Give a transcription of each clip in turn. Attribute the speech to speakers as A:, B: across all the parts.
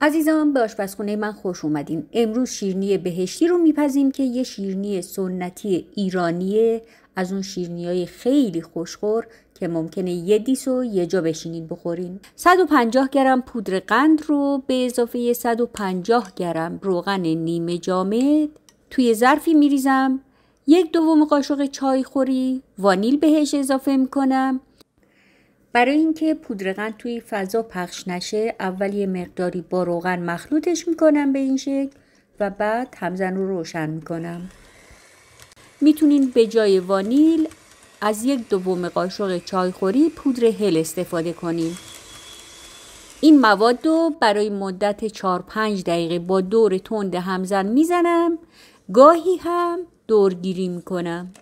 A: عزیزان به آشپزخونه من خوش اومدین امروز شیرنی بهشتی رو میپذیم که یه شیرنی سنتی ایرانیه از اون شیرنی های خیلی خوشخور که ممکنه یه دیس و یه جا بشینین بخورین 150 گرم پودر قند رو به اضافه 150 گرم روغن نیمه جامد توی ظرفی میریزم یک دوم قاشق چای خوری وانیل بهش اضافه میکنم برای اینکه پودر قند توی فضا پخش نشه اول یه مقداری با روغن مخلوطش میکنم به این شکل و بعد همزن رو روشن میکنم میتونین به جای وانیل از یک دوم قاشق چایخوری پودر هل استفاده کنیم. این مواد رو برای مدت 4 5 دقیقه با دور تند همزن میزنم گاهی هم دورگیری میکنم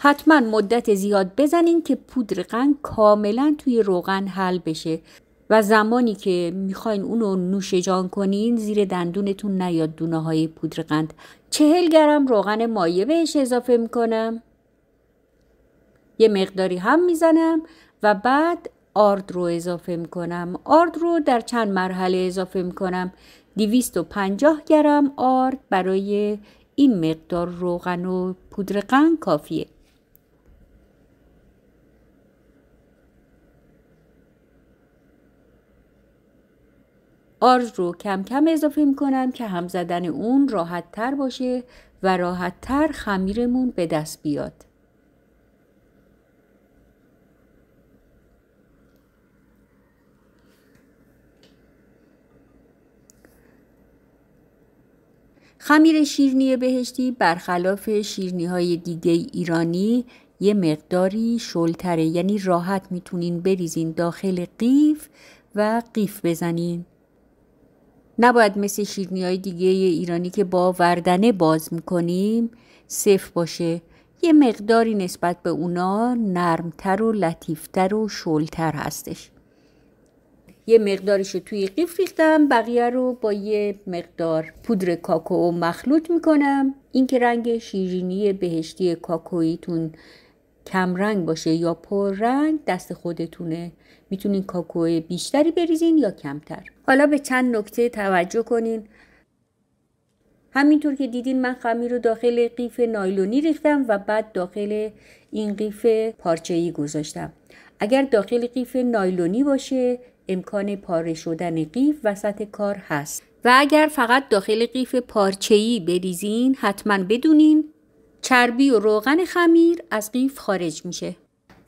A: حتما مدت زیاد بزنین که پودر قند کاملا توی روغن حل بشه و زمانی که میخواین اونو نوش جان کنین زیر دندونتون نیاد دونه های پودر قند چهل گرم روغن مایه بهش اضافه میکنم یه مقداری هم میزنم و بعد آرد رو اضافه میکنم آرد رو در چند مرحله اضافه میکنم 250 گرم آرد برای این مقدار روغن و پودر قند کافیه آرز رو کم کم اضافه کنم که هم زدن اون راحت تر باشه و راحت تر خمیرمون به دست بیاد. خمیر شیرنی بهشتی برخلاف شیرنی های دیگه ایرانی یه مقداری شلتره یعنی راحت میتونین بریزین داخل قیف و قیف بزنین. نباید مثل شیرنی های دیگه ایرانی که با وردنه باز میکنیم صف باشه یه مقداری نسبت به اونا نرمتر و لطیفتر و شلتر هستش یه مقدارش رو توی قیف ریختم بقیه رو با یه مقدار پودر کاکو مخلوط میکنم این که رنگ شیرینی بهشتی کاکویتون، رنگ باشه یا پررنگ دست خودتونه میتونین کاکوه بیشتری بریزین یا کمتر حالا به چند نکته توجه کنین همینطور که دیدین من خمیر رو داخل قیف نایلونی ریختم و بعد داخل این قیف پارچه گذاشتم اگر داخل قیف نایلونی باشه امکان پاره شدن قیف وسط کار هست و اگر فقط داخل قیف پارچه‌ای بریزین حتما بدونین چربی و روغن خمیر از قیف خارج میشه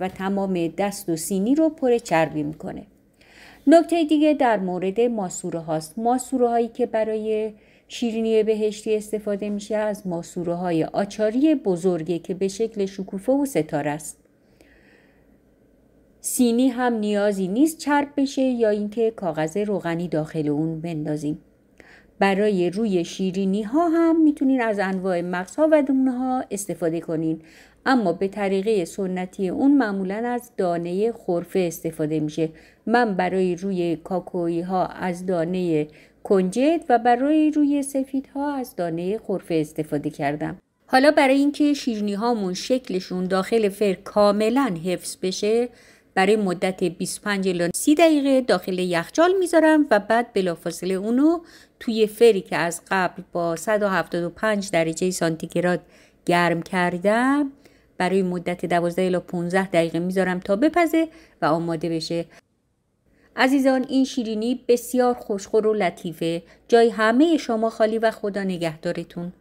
A: و تمام دست و سینی رو پر چربی میکنه نکته دیگه در مورد ماسوره هاست ماسوره هایی که برای شیرینی بهشتی استفاده میشه از ماسوره های آچاری بزرگه که به شکل شکوفه و ستاره است سینی هم نیازی نیست چرب بشه یا اینکه کاغذ روغنی داخل اون بندازیم برای روی شیرینی ها هم میتونین از انواع مغز ها و دونه ها استفاده کنین اما به طریقه سنتی اون معمولا از دانه خرفه استفاده میشه من برای روی کاکوی ها از دانه کنجد و برای روی سفید ها از دانه خرفه استفاده کردم حالا برای اینکه شیرینی هامون شکلشون داخل فر کاملا حفظ بشه برای مدت 25 الی 30 دقیقه داخل یخچال میذارم و بعد بلافاصله اونو توی فری که از قبل با 175 درجه سانتیگراد گرم کردم برای مدت 12 الی 15 دقیقه میذارم تا بپزه و آماده بشه عزیزان این شیرینی بسیار خوشخور و لطیفه جای همه شما خالی و خدا نگهدارتون